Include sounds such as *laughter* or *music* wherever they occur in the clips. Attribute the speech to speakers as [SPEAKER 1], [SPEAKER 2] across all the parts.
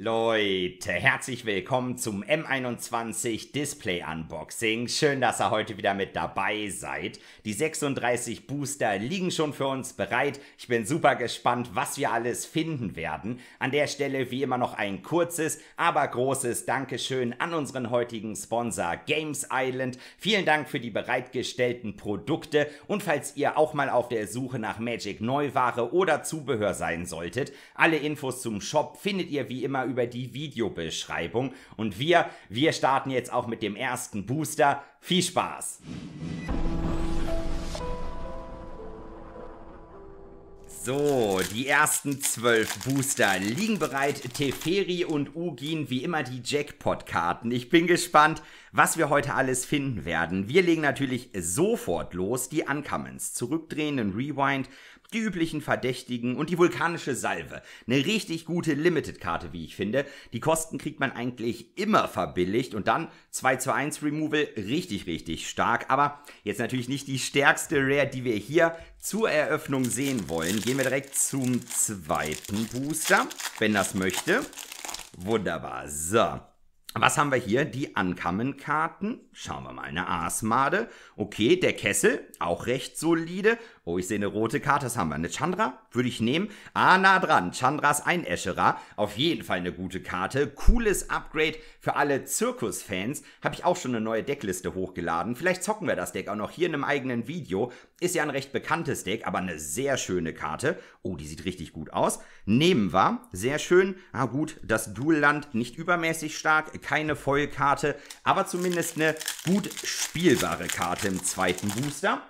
[SPEAKER 1] Leute, herzlich willkommen zum M21 Display Unboxing. Schön, dass ihr heute wieder mit dabei seid. Die 36 Booster liegen schon für uns bereit. Ich bin super gespannt, was wir alles finden werden. An der Stelle wie immer noch ein kurzes, aber großes Dankeschön an unseren heutigen Sponsor Games Island. Vielen Dank für die bereitgestellten Produkte und falls ihr auch mal auf der Suche nach Magic Neuware oder Zubehör sein solltet, alle Infos zum Shop findet ihr wie immer über die Videobeschreibung. Und wir, wir starten jetzt auch mit dem ersten Booster. Viel Spaß! So, die ersten zwölf Booster liegen bereit. Teferi und Ugin, wie immer die Jackpot-Karten. Ich bin gespannt, was wir heute alles finden werden. Wir legen natürlich sofort los, die Uncommons zurückdrehen, einen Rewind, die üblichen Verdächtigen und die vulkanische Salve. Eine richtig gute Limited-Karte, wie ich finde. Die Kosten kriegt man eigentlich immer verbilligt und dann 2 zu 1 Removal, richtig, richtig stark. Aber jetzt natürlich nicht die stärkste Rare, die wir hier zur Eröffnung sehen wollen. Gehen wir direkt zum zweiten Booster, wenn das möchte. Wunderbar, so. Was haben wir hier? Die ankommen Schauen wir mal, eine Aasmade. Okay, der Kessel, auch recht solide. Oh, ich sehe eine rote Karte, das haben wir. Eine Chandra würde ich nehmen. Ah, nah dran. Chandras Einäscherer. Auf jeden Fall eine gute Karte. Cooles Upgrade für alle Zirkus-Fans. Habe ich auch schon eine neue Deckliste hochgeladen. Vielleicht zocken wir das Deck auch noch hier in einem eigenen Video. Ist ja ein recht bekanntes Deck, aber eine sehr schöne Karte. Oh, die sieht richtig gut aus. Nehmen wir. Sehr schön. Ah, gut. Das Duelland nicht übermäßig stark. Keine Vollkarte. Aber zumindest eine gut spielbare Karte im zweiten Booster.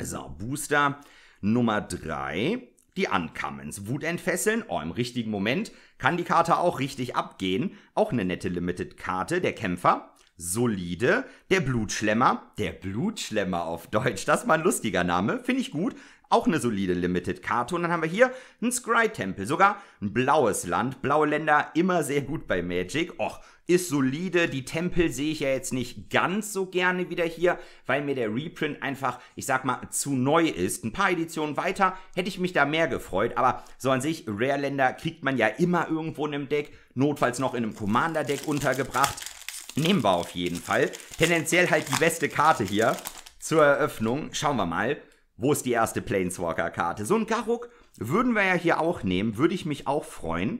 [SPEAKER 1] So, Booster Nummer 3. Die Uncommons. Wut entfesseln. Oh, im richtigen Moment kann die Karte auch richtig abgehen. Auch eine nette Limited-Karte. Der Kämpfer. Solide. Der Blutschlemmer. Der Blutschlemmer auf Deutsch. Das ist mal ein lustiger Name. Finde ich gut. Auch eine solide Limited-Karte. Und dann haben wir hier einen Scry-Tempel. Sogar ein blaues Land. Blaue Länder immer sehr gut bei Magic. Och, ist solide. Die Tempel sehe ich ja jetzt nicht ganz so gerne wieder hier, weil mir der Reprint einfach, ich sag mal, zu neu ist. Ein paar Editionen weiter hätte ich mich da mehr gefreut, aber so an sich, Rare-Länder kriegt man ja immer irgendwo in einem Deck, notfalls noch in einem Commander-Deck untergebracht. Nehmen wir auf jeden Fall. Tendenziell halt die beste Karte hier zur Eröffnung. Schauen wir mal wo ist die erste Planeswalker-Karte? So ein Garuk würden wir ja hier auch nehmen, würde ich mich auch freuen.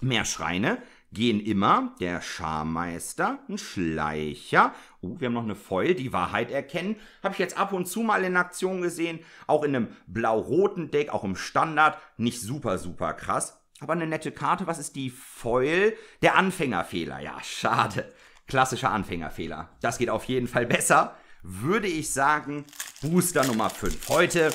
[SPEAKER 1] Mehr Schreine gehen immer. Der Scharmeister, ein Schleicher. Uh, wir haben noch eine Foil, die Wahrheit erkennen. Habe ich jetzt ab und zu mal in Aktion gesehen. Auch in einem blau-roten Deck, auch im Standard. Nicht super, super krass. Aber eine nette Karte. Was ist die Foil? Der Anfängerfehler. Ja, schade. Klassischer Anfängerfehler. Das geht auf jeden Fall besser würde ich sagen, Booster Nummer 5. Heute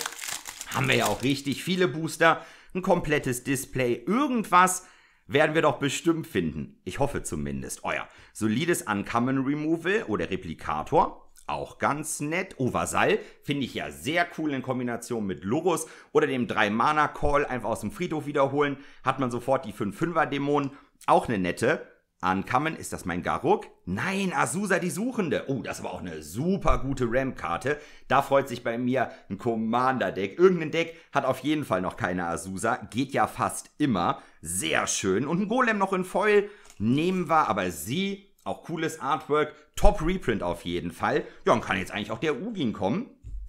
[SPEAKER 1] haben wir ja auch richtig viele Booster, ein komplettes Display, irgendwas werden wir doch bestimmt finden. Ich hoffe zumindest. Euer solides Uncommon Removal oder Replikator, auch ganz nett. Oversall finde ich ja sehr cool in Kombination mit Logos oder dem 3-Mana-Call einfach aus dem Friedhof wiederholen. Hat man sofort die 5-5er-Dämonen. Auch eine nette. Ankommen, ist das mein Garuk? Nein, Azusa die Suchende. Oh, das war auch eine super gute Ramp-Karte. Da freut sich bei mir ein Commander-Deck. Irgendein Deck hat auf jeden Fall noch keine Azusa. Geht ja fast immer. Sehr schön. Und ein Golem noch in Foil nehmen wir, aber sie, auch cooles Artwork. Top Reprint auf jeden Fall. Ja, und kann jetzt eigentlich auch der Ugin kommen.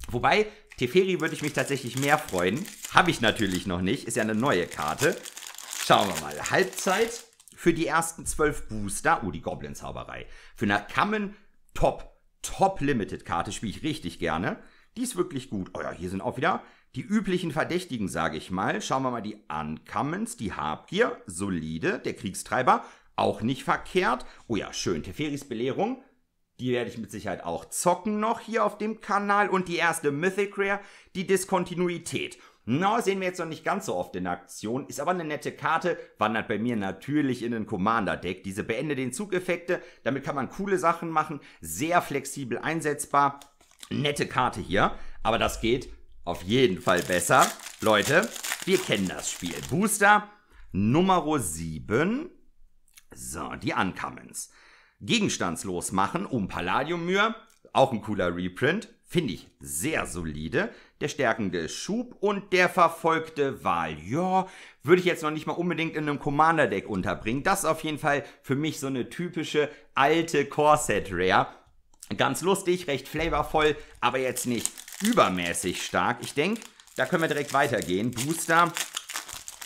[SPEAKER 1] Wobei, Teferi würde ich mich tatsächlich mehr freuen. Habe ich natürlich noch nicht. Ist ja eine neue Karte. Schauen wir mal. Halbzeit für die ersten zwölf Booster, oh, die Goblin-Zauberei, für eine Common Top, Top Limited-Karte spiele ich richtig gerne. Die ist wirklich gut. Oh ja, hier sind auch wieder die üblichen Verdächtigen, sage ich mal. Schauen wir mal die Uncommons, die Habgier, solide, der Kriegstreiber, auch nicht verkehrt. Oh ja, schön, Teferis Belehrung, die werde ich mit Sicherheit auch zocken noch hier auf dem Kanal. Und die erste Mythic Rare, die Diskontinuität. Na, no, sehen wir jetzt noch nicht ganz so oft in Aktion, ist aber eine nette Karte, wandert bei mir natürlich in den Commander-Deck. Diese Beende den Zugeffekte, damit kann man coole Sachen machen, sehr flexibel einsetzbar. Nette Karte hier, aber das geht auf jeden Fall besser. Leute, wir kennen das Spiel. Booster Nummer 7. So, die Uncommons. Gegenstandslos machen um Palladium-Mühe. Auch ein cooler Reprint. Finde ich sehr solide der stärkende Schub und der verfolgte Wahl. Ja, würde ich jetzt noch nicht mal unbedingt in einem Commander-Deck unterbringen. Das ist auf jeden Fall für mich so eine typische alte Corset-Rare. Ganz lustig, recht flavorvoll, aber jetzt nicht übermäßig stark. Ich denke, da können wir direkt weitergehen. Booster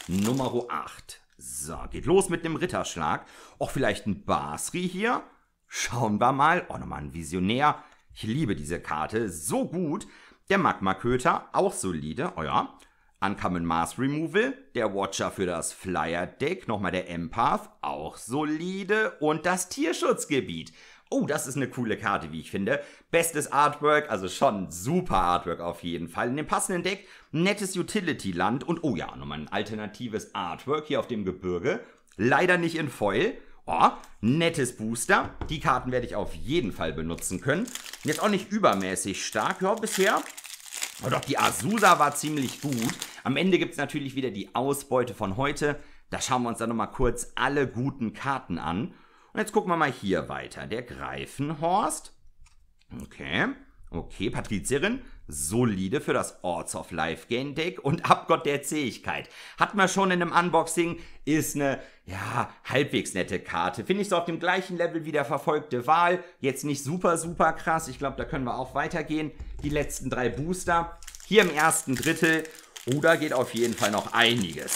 [SPEAKER 1] Nummer 8. So, geht los mit dem Ritterschlag. Auch vielleicht ein Basri hier. Schauen wir mal. Oh, nochmal ein Visionär. Ich liebe diese Karte so gut der Magma-Köter, auch solide, euer. Oh ja. Uncommon Mars Removal, der Watcher für das Flyer Deck, nochmal der Empath, auch solide. Und das Tierschutzgebiet. Oh, das ist eine coole Karte, wie ich finde. Bestes Artwork, also schon super Artwork auf jeden Fall. In dem passenden Deck nettes Utility-Land und oh ja, nochmal ein alternatives Artwork hier auf dem Gebirge. Leider nicht in Foil. Oh, nettes Booster. Die Karten werde ich auf jeden Fall benutzen können. Jetzt auch nicht übermäßig stark. Ja, bisher und doch, die Azusa war ziemlich gut. Am Ende gibt es natürlich wieder die Ausbeute von heute. Da schauen wir uns dann nochmal kurz alle guten Karten an. Und jetzt gucken wir mal hier weiter. Der Greifenhorst. Okay. Okay, Patrizierin, solide für das Orts of Life Game Deck und Abgott der Zähigkeit. Hat man schon in einem Unboxing, ist eine, ja, halbwegs nette Karte. Finde ich so auf dem gleichen Level wie der verfolgte Wahl. Jetzt nicht super, super krass. Ich glaube, da können wir auch weitergehen die letzten drei Booster. Hier im ersten Drittel, Oder oh, geht auf jeden Fall noch einiges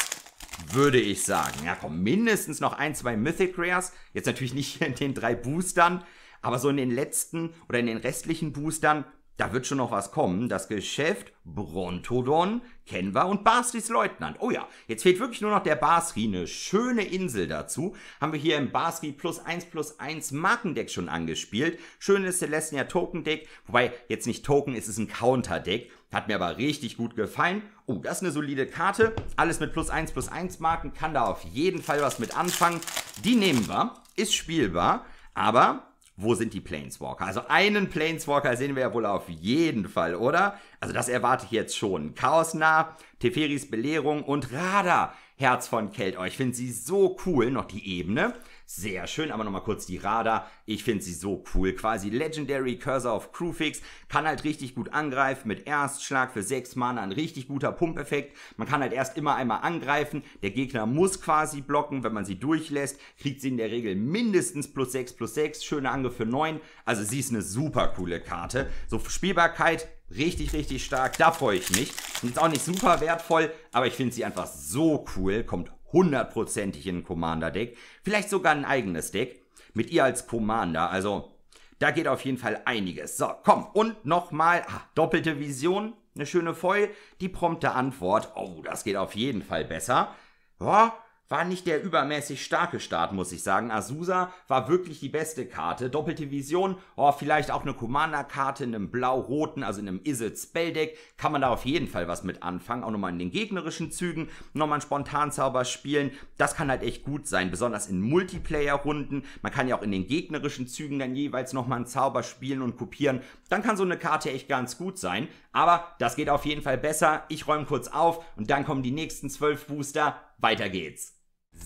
[SPEAKER 1] würde ich sagen. Ja, komm, mindestens noch ein, zwei Mythic Rares. Jetzt natürlich nicht in den drei Boostern, aber so in den letzten oder in den restlichen Boostern da wird schon noch was kommen. Das Geschäft Brontodon, Kenwa und Basris Leutnant. Oh ja, jetzt fehlt wirklich nur noch der Basri, eine schöne Insel dazu. Haben wir hier im Basri plus 1 plus 1 Markendeck schon angespielt. Schönes Celestia Token Deck, wobei jetzt nicht Token, es ist ein Counter Deck. Hat mir aber richtig gut gefallen. Oh, das ist eine solide Karte. Alles mit plus 1 plus 1 Marken, kann da auf jeden Fall was mit anfangen. Die nehmen wir, ist spielbar, aber wo sind die Planeswalker? Also einen Planeswalker sehen wir ja wohl auf jeden Fall, oder? Also das erwarte ich jetzt schon. Chaosnah, Teferis Belehrung und Radar, Herz von Kelt. Oh, ich finde sie so cool, noch die Ebene. Sehr schön, aber nochmal kurz die Radar. Ich finde sie so cool. Quasi Legendary Cursor auf Crewfix. Kann halt richtig gut angreifen mit Erstschlag für 6 Mana. Ein richtig guter Pumpeffekt. Man kann halt erst immer einmal angreifen. Der Gegner muss quasi blocken. Wenn man sie durchlässt, kriegt sie in der Regel mindestens plus 6 plus 6. Schöne Angriff für 9. Also sie ist eine super coole Karte. So Spielbarkeit richtig, richtig stark. Da freue ich mich. ist auch nicht super wertvoll, aber ich finde sie einfach so cool. Kommt hundertprozentig Commander-Deck. Vielleicht sogar ein eigenes Deck. Mit ihr als Commander. Also, da geht auf jeden Fall einiges. So, komm. Und nochmal, ah, doppelte Vision. Eine schöne Foil. Die prompte Antwort. Oh, das geht auf jeden Fall besser. Ja, war nicht der übermäßig starke Start, muss ich sagen. Azusa war wirklich die beste Karte. Doppelte Vision, oh, vielleicht auch eine Commander-Karte in einem blau-roten, also in einem Izzet deck kann man da auf jeden Fall was mit anfangen. Auch nochmal in den gegnerischen Zügen, nochmal einen Spontanzauber spielen. Das kann halt echt gut sein, besonders in Multiplayer-Runden. Man kann ja auch in den gegnerischen Zügen dann jeweils nochmal einen Zauber spielen und kopieren. Dann kann so eine Karte echt ganz gut sein. Aber das geht auf jeden Fall besser. Ich räume kurz auf und dann kommen die nächsten zwölf Booster. Weiter geht's.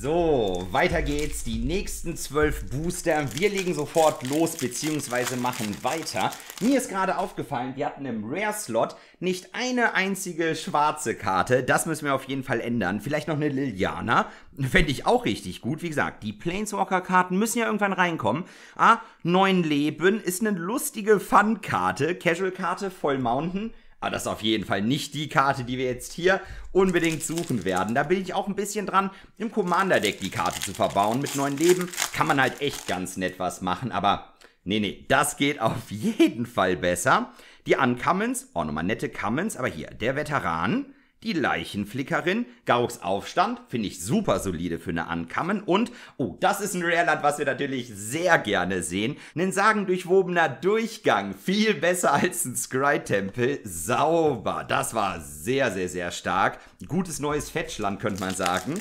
[SPEAKER 1] So, weiter geht's. Die nächsten zwölf Booster. Wir legen sofort los bzw. machen weiter. Mir ist gerade aufgefallen, wir hatten im Rare-Slot nicht eine einzige schwarze Karte. Das müssen wir auf jeden Fall ändern. Vielleicht noch eine Liliana. Fände ich auch richtig gut. Wie gesagt, die Planeswalker-Karten müssen ja irgendwann reinkommen. Ah, neun Leben ist eine lustige Fun-Karte. Casual-Karte, Voll Mountain. Aber das ist auf jeden Fall nicht die Karte, die wir jetzt hier unbedingt suchen werden. Da bin ich auch ein bisschen dran, im Commander-Deck die Karte zu verbauen. Mit neuen Leben kann man halt echt ganz nett was machen, aber nee, nee, das geht auf *laughs* jeden Fall besser. Die Uncommons, auch oh, nochmal nette Commons, aber hier, der Veteran, die Leichenflickerin, Gauks Aufstand, finde ich super solide für eine Ankammen und, oh, das ist ein Rareland, was wir natürlich sehr gerne sehen, ein sagendurchwobener Durchgang, viel besser als ein Scry-Tempel, sauber, das war sehr, sehr, sehr stark. Gutes neues Fetchland, könnte man sagen.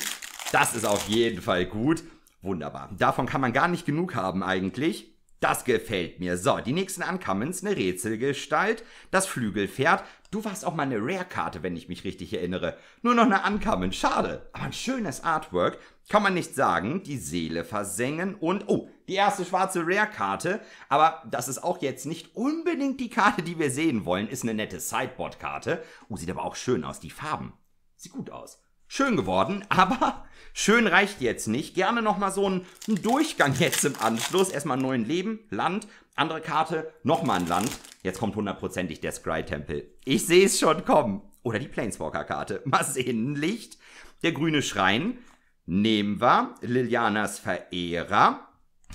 [SPEAKER 1] Das ist auf jeden Fall gut. Wunderbar. Davon kann man gar nicht genug haben eigentlich. Das gefällt mir. So, die nächsten Uncommons, eine Rätselgestalt, das Flügelpferd. Du warst auch mal eine Rare-Karte, wenn ich mich richtig erinnere. Nur noch eine Uncommon, schade. Aber ein schönes Artwork, kann man nicht sagen. Die Seele versengen und, oh, die erste schwarze Rare-Karte. Aber das ist auch jetzt nicht unbedingt die Karte, die wir sehen wollen. Ist eine nette Sideboard-Karte. Oh, sieht aber auch schön aus, die Farben. Sieht gut aus schön geworden, *laughs* aber schön reicht jetzt nicht. Gerne nochmal so einen Durchgang jetzt im Anschluss. Erstmal ein neues Leben, Land, andere Karte, nochmal ein Land. Jetzt kommt hundertprozentig der Scry-Tempel. Ich sehe es schon kommen. Oder die Planeswalker-Karte. *laughs* Mal sehen, Licht. Der grüne Schrein. Nehmen wir Lilianas Verehrer.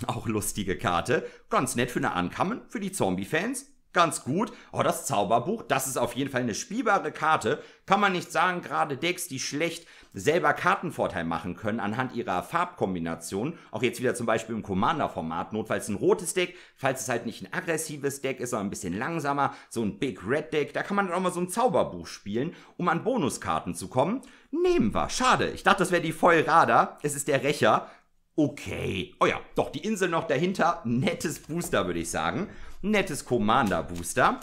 [SPEAKER 1] Auch lustige Karte. Ganz nett für eine Ankommen, für die Zombie-Fans ganz gut. Oh, das Zauberbuch, das ist auf jeden Fall eine spielbare Karte. Kann man nicht sagen, gerade Decks, die schlecht selber Kartenvorteil machen können anhand ihrer Farbkombination, auch jetzt wieder zum Beispiel im Commander-Format, notfalls ein rotes Deck, falls es halt nicht ein aggressives Deck ist, sondern ein bisschen langsamer, so ein Big Red Deck, da kann man dann auch mal so ein Zauberbuch spielen, um an Bonuskarten zu kommen. Nehmen wir, schade. Ich dachte, das wäre die Vollradar. Es ist der Rächer. Okay. Oh ja, doch, die Insel noch dahinter. Nettes Booster, würde ich sagen. Nettes Commander-Booster.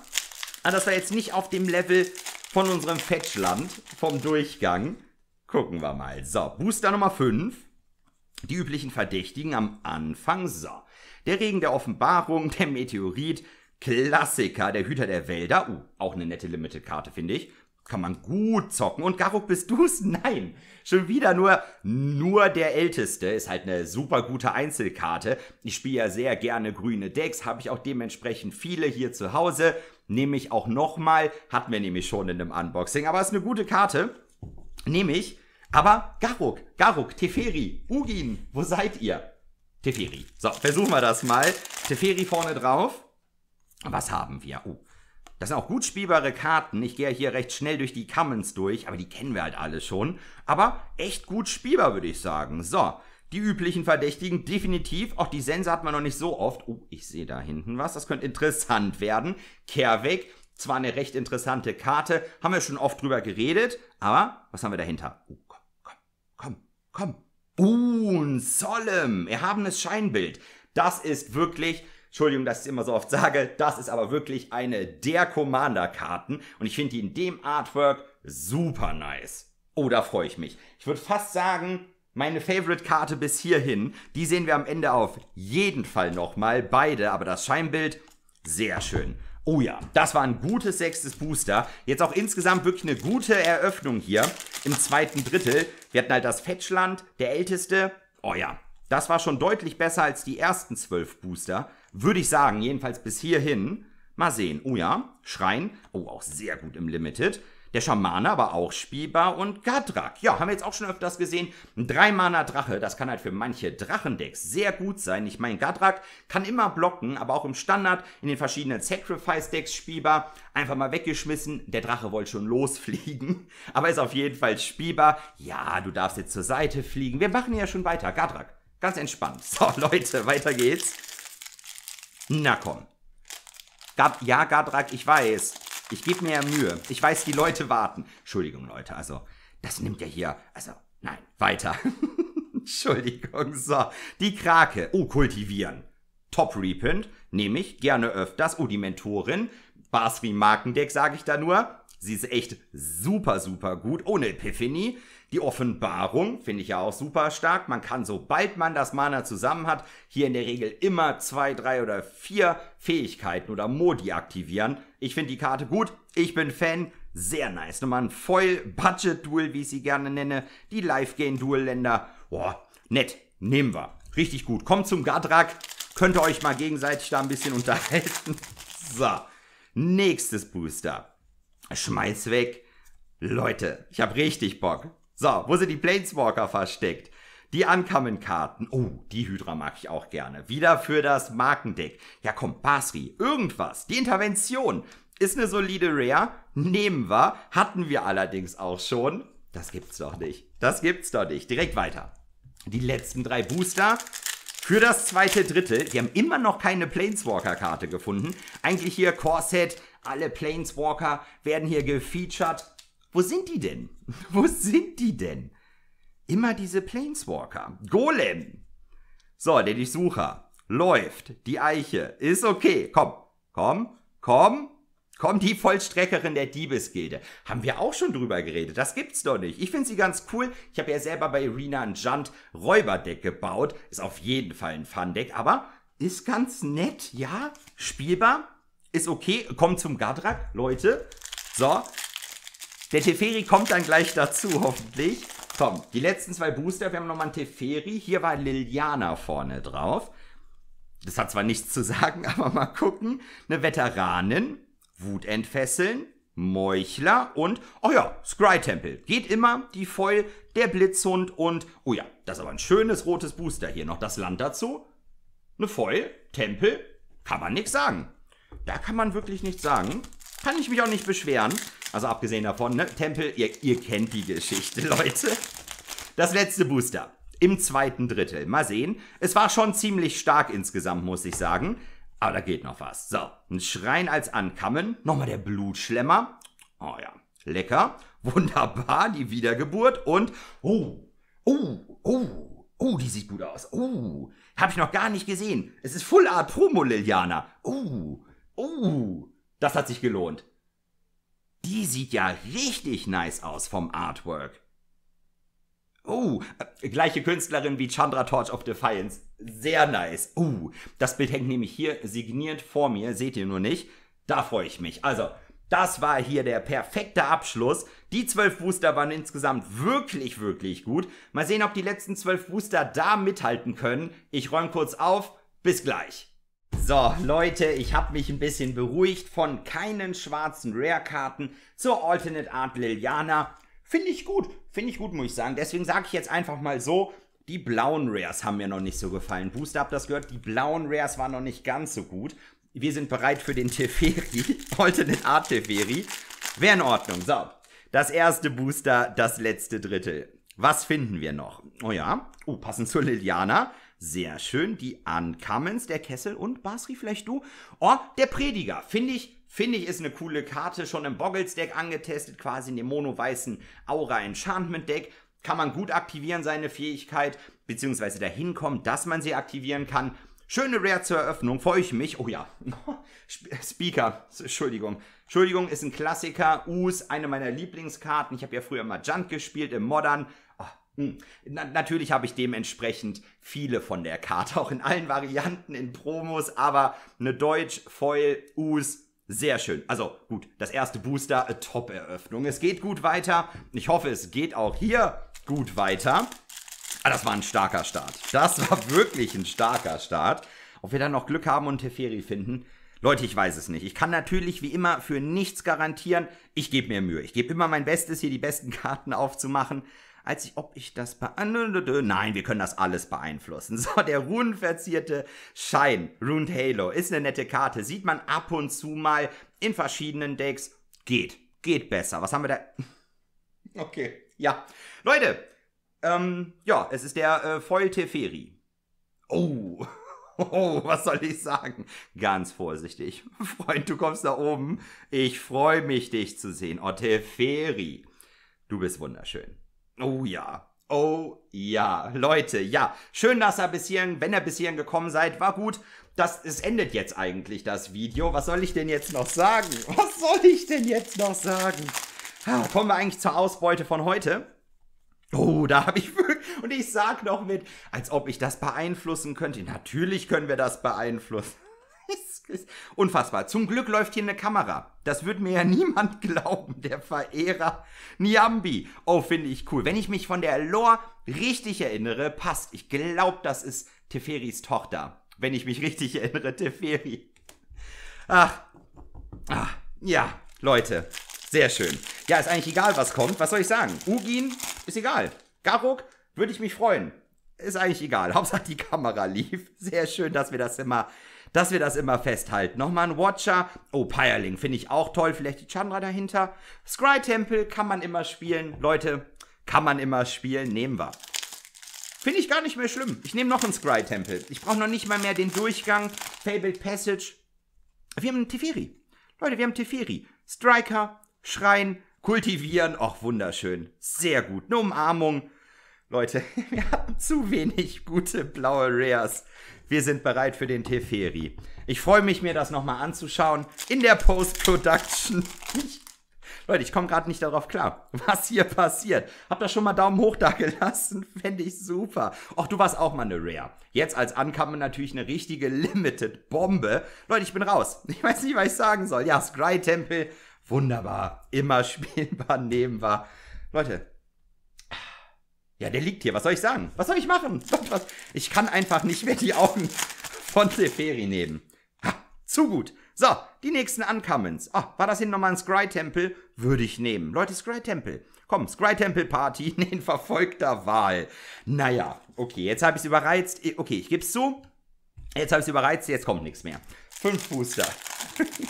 [SPEAKER 1] Aber das war jetzt nicht auf dem Level von unserem Fetchland, vom Durchgang. Gucken wir mal. So, Booster Nummer 5. Die üblichen Verdächtigen am Anfang. So, der Regen der Offenbarung, der Meteorit, Klassiker, der Hüter der Wälder. Uh, auch eine nette Limited-Karte, finde ich kann man gut zocken. Und Garuk, bist du's? *laughs* Nein. Schon wieder nur, nur der Älteste. Ist halt eine super gute Einzelkarte. Ich spiele ja sehr gerne grüne Decks, habe ich auch dementsprechend viele hier zu Hause. Nehme ich auch nochmal, hatten wir nämlich schon in einem Unboxing, aber ist eine gute Karte. Nehme ich. Aber Garuk, Garuk, Teferi, Ugin, wo seid ihr? Teferi. So, versuchen wir das mal. Teferi vorne drauf. Was haben wir? Oh, das sind auch gut spielbare Karten. Ich gehe ja hier recht schnell durch die Commons durch, aber die kennen wir halt alle schon. Aber echt gut spielbar, würde ich sagen. So, die üblichen Verdächtigen definitiv. Auch die Sense hat man noch nicht so oft. Oh, ich sehe da hinten was. Das könnte interessant werden. Kerweg, zwar eine recht interessante Karte, haben wir schon oft drüber geredet, aber was haben wir dahinter? Oh, komm, komm, komm, komm. Uh, ein Solemn, erhabenes Scheinbild. Das ist wirklich Entschuldigung, dass ich es immer so oft sage, das ist aber wirklich eine der Commander-Karten und ich finde die in dem Artwork super nice. Oh, da freue ich mich. Ich würde fast sagen, meine Favorite-Karte bis hierhin, die sehen wir am Ende auf jeden Fall nochmal, beide, aber das Scheinbild, sehr schön. Oh ja, das war ein gutes sechstes Booster. Jetzt auch insgesamt wirklich eine gute Eröffnung hier im zweiten Drittel. Wir hatten halt das Fetchland, der älteste. Oh ja, das war schon deutlich besser als die ersten zwölf Booster. Würde ich sagen, jedenfalls bis hierhin. Mal sehen. Oh ja, Schrein. Oh, auch sehr gut im Limited. Der Schamane aber auch spielbar und Gadrak. Ja, haben wir jetzt auch schon öfters gesehen. Ein 3-Mana-Drache, das kann halt für manche Drachendecks sehr gut sein. Ich meine, Gadrak kann immer blocken, aber auch im Standard in den verschiedenen Sacrifice-Decks spielbar. Einfach mal weggeschmissen. Der Drache wollte schon *laughs* losfliegen, aber ist auf jeden Fall spielbar. Ja, du darfst jetzt zur Seite fliegen. Wir machen ja schon weiter. Gadrak, ganz entspannt. So, *laughs* Leute, weiter geht's. Na komm. Gab, ja, Gabrak, ich weiß. Ich gebe mir ja Mühe. Ich weiß, die Leute warten. Entschuldigung, Leute, also, das nimmt ja hier. Also, nein, weiter. *laughs* Entschuldigung, so. Die Krake. Oh, kultivieren. Top Reprint. Nehme ich gerne öfters. Oh, die Mentorin. Basri Markendeck, sage ich da nur. Sie ist echt super, super gut. Ohne Epiphany. Die Offenbarung finde ich ja auch super stark. Man kann, sobald man das Mana zusammen hat, hier in der Regel immer zwei, drei oder vier Fähigkeiten oder Modi aktivieren. Ich finde die Karte gut. Ich bin Fan. Sehr nice. Nochmal ein Voll-Budget-Duel, wie ich sie gerne nenne. Die Live-Gain-Duel-Länder. Boah, nett. Nehmen wir. Richtig gut. Kommt zum Gadrak. Könnt ihr euch mal gegenseitig da ein bisschen *laughs* unterhalten. So. Nächstes Booster. Schmeiß weg. Leute, ich habe richtig Bock. So, wo sind die Planeswalker versteckt? Die Ankamen-Karten. Oh, die Hydra mag ich auch gerne. Wieder für das Markendeck. Ja komm, Basri, irgendwas. Die Intervention. Ist eine solide Rare. Nehmen wir. Hatten wir allerdings auch schon. Das gibt's doch nicht. Das gibt's doch nicht. Direkt weiter. Die letzten drei Booster. Für das zweite Drittel, die haben immer noch keine Planeswalker-Karte gefunden. Eigentlich hier Corset, alle Planeswalker werden hier gefeatured. Wo sind die denn? *laughs* Wo sind die denn? Immer diese Planeswalker. Golem! So, der Durchsucher. Läuft. Die Eiche. Ist okay. Komm. Komm. Komm. Komm, die Vollstreckerin der Diebesgilde. Haben wir auch schon drüber geredet. Das gibt's doch nicht. Ich finde sie ganz cool. Ich habe ja selber bei Irina und Junt Räuberdeck gebaut. Ist auf jeden Fall ein Fun-Deck, aber ist ganz nett, ja. Spielbar. Ist okay. Komm zum Gadrak, Leute. So, der Teferi kommt dann gleich dazu, hoffentlich. Komm, die letzten zwei Booster. Wir haben nochmal einen Teferi. Hier war Liliana vorne drauf. Das hat zwar nichts zu sagen, *laughs* aber mal gucken. Eine Veteranin, Wut entfesseln, Meuchler und, oh ja, Scry-Tempel. Geht immer, die Foil, der Blitzhund und, oh ja, das ist aber ein schönes rotes Booster hier. Noch das Land dazu. Eine Foil, Tempel, kann man nichts sagen. Da kann man wirklich nichts sagen. Kann ich mich auch nicht beschweren. Also abgesehen davon, ne? Tempel, ihr, ihr kennt die Geschichte, *laughs* Leute. Das letzte Booster im zweiten Drittel. Mal sehen. Es war schon ziemlich stark insgesamt, muss ich sagen. Aber da geht noch was. So, ein Schrein als Ankammen. Nochmal der Blutschlemmer. Oh ja, lecker. Wunderbar, die Wiedergeburt. Und, oh, oh, oh, oh, die sieht gut aus. Oh, hab ich noch gar nicht gesehen. Es ist Full Art Promo, Liliana. Oh, oh, das hat sich gelohnt. Die sieht ja richtig nice aus vom Artwork. Oh, äh, gleiche Künstlerin wie Chandra Torch of Defiance. Sehr nice. Oh, uh, das Bild hängt nämlich hier signiert vor mir. Seht ihr nur nicht. Da freue ich mich. Also, das war hier der perfekte Abschluss. Die zwölf Booster waren insgesamt wirklich, wirklich gut. Mal sehen, ob die letzten zwölf Booster da mithalten können. Ich räume kurz auf. Bis gleich. So, Leute, ich habe mich ein bisschen beruhigt von keinen schwarzen Rare-Karten zur Alternate Art Liliana. Finde ich gut, finde ich gut, muss ich sagen. Deswegen sage ich jetzt einfach mal so, die blauen Rares haben mir noch nicht so gefallen. Booster, habt das gehört? Die blauen Rares waren noch nicht ganz so gut. Wir sind bereit für den Teferi, *laughs* Alternate Art Teferi. Wäre in Ordnung. So, das erste Booster, das letzte Drittel. Was finden wir noch? Oh ja, uh, passend zur Liliana. Sehr schön, die Ann der Kessel und Basri vielleicht du. Oh, der Prediger, finde ich, finde ich, ist eine coole Karte, schon im Boggles Deck angetestet, quasi in dem mono-weißen Aura Enchantment Deck. Kann man gut aktivieren, seine Fähigkeit, beziehungsweise dahin kommen, dass man sie aktivieren kann. Schöne Rare zur Eröffnung, freue ich mich. Oh ja, *laughs* Speaker, Entschuldigung. Entschuldigung, ist ein Klassiker. Us, eine meiner Lieblingskarten. Ich habe ja früher mal Junk gespielt im Modern. Hm. Na, natürlich habe ich dementsprechend viele von der Karte, auch in allen Varianten, in Promos, aber eine Deutsch, Foil, Us, sehr schön. Also gut, das erste Booster, Top-Eröffnung. Es geht gut weiter. Ich hoffe, es geht auch hier gut weiter. Ah, das war ein starker Start. Das war *laughs* wirklich ein starker Start. Ob wir dann noch Glück haben und Teferi finden, Leute, ich weiß es nicht. Ich kann natürlich wie immer für nichts garantieren. Ich gebe mir Mühe. Ich gebe immer mein Bestes, hier die besten *laughs* Karten aufzumachen als ich, ob ich das beeinflusse. Nein, wir können das alles beeinflussen. *laughs* So, der runenverzierte Schein, Rune Halo, ist eine nette Karte. Sieht man ab und zu mal in verschiedenen Decks. Geht. Geht besser. Was haben wir da? *laughs* Okay. Ja. Leute, ähm, ja, es ist der äh, Foil Teferi. Oh. *laughs* Oh, was soll ich sagen? Ganz vorsichtig. Freund, du kommst da oben. Ich freue mich, dich zu sehen. Oh, Teferi. Du bist wunderschön. Oh ja. Oh ja, Leute, ja. Schön, dass ihr bis hierhin, wenn ihr bis hierhin gekommen seid, war gut. Das, es endet jetzt eigentlich das Video. Was soll ich denn jetzt noch sagen? *laughs* Was soll ich denn jetzt noch sagen? Ah, kommen wir eigentlich zur Ausbeute von heute? Oh, da habe ich wirklich. Und ich sag noch mit, als ob ich das beeinflussen könnte. Natürlich können wir das beeinflussen ist unfassbar. Zum Glück läuft hier eine Kamera. Das wird mir ja *laughs* niemand glauben, der Verehrer Niambi. Oh, finde ich cool. Wenn ich mich von der Lore richtig erinnere, passt. Ich glaube, das ist Teferis Tochter. Wenn ich mich richtig *laughs* erinnere, Teferi. Ach, ach, ja, Leute, sehr schön. Ja, ist eigentlich egal, was kommt. Was soll ich sagen? Ugin ist egal. Garuk würde ich mich freuen. Ist eigentlich egal. *laughs* Hauptsache die Kamera lief. Sehr schön, dass wir das immer dass wir das immer festhalten. Nochmal ein Watcher. Oh, Pyreling finde ich auch toll. Vielleicht die Chandra dahinter. Scry Temple kann man immer spielen. Leute, kann man immer spielen. Nehmen wir. Finde ich gar nicht mehr schlimm. Ich nehme noch einen Scry Temple. Ich brauche noch nicht mal mehr den Durchgang. Fabled Passage. Wir haben einen Teferi. Leute, wir haben Teferi. Striker, Schrein, Kultivieren. Och, wunderschön. Sehr gut. Eine Umarmung. Leute, *laughs* wir haben zu wenig gute blaue Rares. Wir sind bereit für den Teferi. Ich freue mich, mir das nochmal anzuschauen in der Post-Production. *laughs* Leute, ich komme gerade nicht darauf klar, was hier passiert. Habt ihr schon mal Daumen hoch da gelassen? *laughs* Fände ich super. Och, du warst auch mal eine Rare. Jetzt als Ankammer natürlich eine richtige Limited-Bombe. Leute, ich bin raus. *laughs* Ich weiß nicht, was ich sagen soll. Ja, Scry-Tempel, wunderbar. Immer spielbar, nehmbar. Leute, ja, der liegt hier. Was soll ich sagen? Was soll ich machen? Ich kann einfach nicht mehr die Augen von Seferi nehmen. Ha, zu gut. So, die nächsten Uncommons. Ah, war das hier nochmal ein Scry-Tempel? Würde ich nehmen. Leute, Scry-Tempel. Komm, Scry-Tempel-Party *laughs* in verfolgter Wahl. Naja, okay, jetzt habe ich es überreizt. Okay, ich gebe es zu. Jetzt habe ich es überreizt, jetzt kommt nichts mehr. Fünf Booster. *laughs*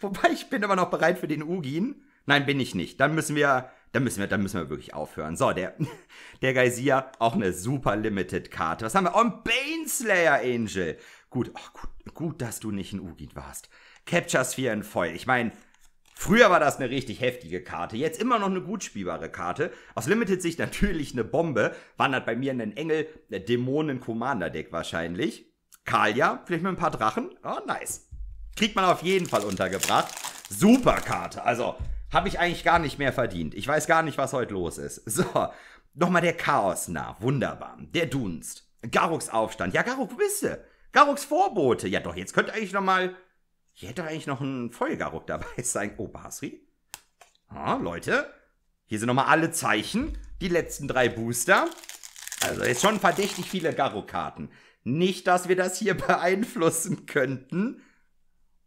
[SPEAKER 1] Wobei, ich bin immer noch bereit für den Ugin. Nein, bin ich nicht. Dann müssen wir da müssen wir, da müssen wir wirklich aufhören. So, der, *laughs* der Geysir, auch eine super Limited-Karte. Was haben wir? Und oh, Baneslayer Angel. Gut, oh, gut, gut, dass du nicht ein Ugin warst. Capture Sphere in Foil. Ich meine, früher war das eine richtig heftige Karte. Jetzt immer noch eine gut spielbare Karte. Aus Limited-Sicht natürlich eine Bombe. Wandert bei mir in einen Engel, äh, Dämonen-Commander-Deck wahrscheinlich. Kalia, vielleicht mit ein paar Drachen. Oh, nice. Kriegt man auf jeden Fall untergebracht. Super Karte. Also, habe ich eigentlich gar nicht mehr verdient. Ich weiß gar nicht, was heute los ist. So, nochmal der Chaos nah. Wunderbar. Der Dunst. Garuks Aufstand. Ja, Garuk, wo bist du? Garuks Vorbote. Ja, doch, jetzt könnte eigentlich nochmal. Hier hätte eigentlich noch ein Vollgaruk dabei *laughs* sein. Oh, Basri? Ah, Leute. Hier sind nochmal alle Zeichen. Die letzten drei Booster. Also jetzt schon verdächtig viele Garuk-Karten. Nicht, dass wir das hier *laughs* beeinflussen könnten.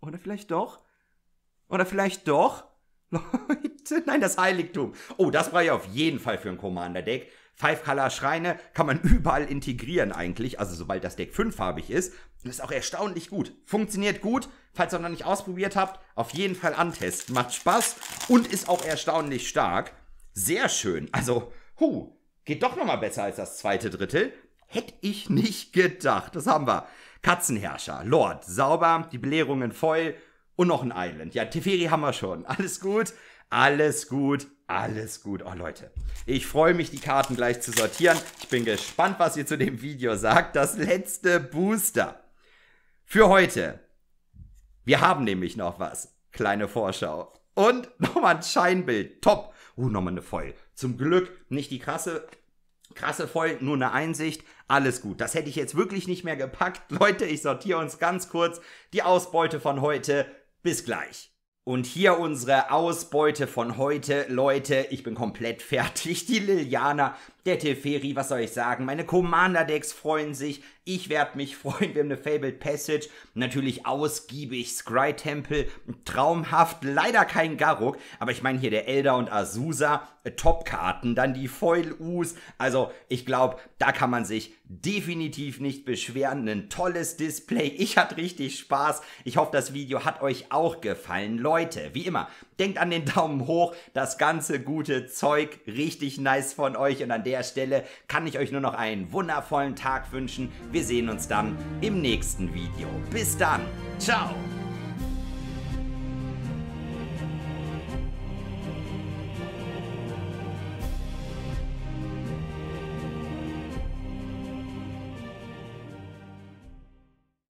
[SPEAKER 1] Oder vielleicht doch? Oder vielleicht doch? Leute, *laughs* nein, das Heiligtum. Oh, das brauche ich auf jeden Fall für ein Commander-Deck. Five-Color-Schreine kann man überall integrieren eigentlich, also sobald das Deck fünffarbig ist. Das ist auch erstaunlich gut. Funktioniert gut. Falls ihr noch nicht ausprobiert habt, auf jeden Fall antesten. Macht Spaß und ist auch erstaunlich stark. Sehr schön. Also, hu, geht doch nochmal besser als das zweite Drittel. Hätte ich nicht gedacht. Das haben wir. Katzenherrscher, Lord, sauber, die Belehrungen voll, und noch ein Island. Ja, Teferi haben wir schon. Alles gut, alles gut, alles gut. Oh Leute, ich freue mich, die Karten gleich zu sortieren. Ich bin gespannt, was ihr zu dem Video sagt. Das letzte Booster für heute. Wir haben nämlich noch was. Kleine Vorschau. Und *laughs* nochmal ein Scheinbild. Top. Uh, nochmal eine Voll. Zum Glück nicht die krasse krasse voll, nur eine Einsicht, alles gut. Das hätte ich jetzt wirklich nicht mehr gepackt. *laughs* Leute, ich sortiere uns ganz kurz die Ausbeute von heute. Bis gleich. Und hier unsere Ausbeute von heute. Leute, ich bin komplett *laughs* fertig. Die Liliana der Teferi, was soll ich sagen? Meine Commander-Decks freuen sich. Ich werde mich *laughs* freuen. Wir haben eine Fabled Passage. Natürlich ausgiebig. scry Temple. Traumhaft. Leider kein Garuk. Aber ich meine hier der Elder und Azusa. Äh, Top-Karten. Dann die Foil-Us. Also, ich glaube, da kann man sich definitiv nicht beschweren. Ein tolles Display. Ich hatte richtig Spaß. Ich hoffe, das Video hat euch auch gefallen. Leute, wie immer, Denkt an den Daumen hoch, das ganze gute Zeug, richtig nice von euch. Und an der Stelle kann ich euch nur noch einen wundervollen Tag wünschen. Wir sehen uns dann im nächsten Video. Bis dann, ciao!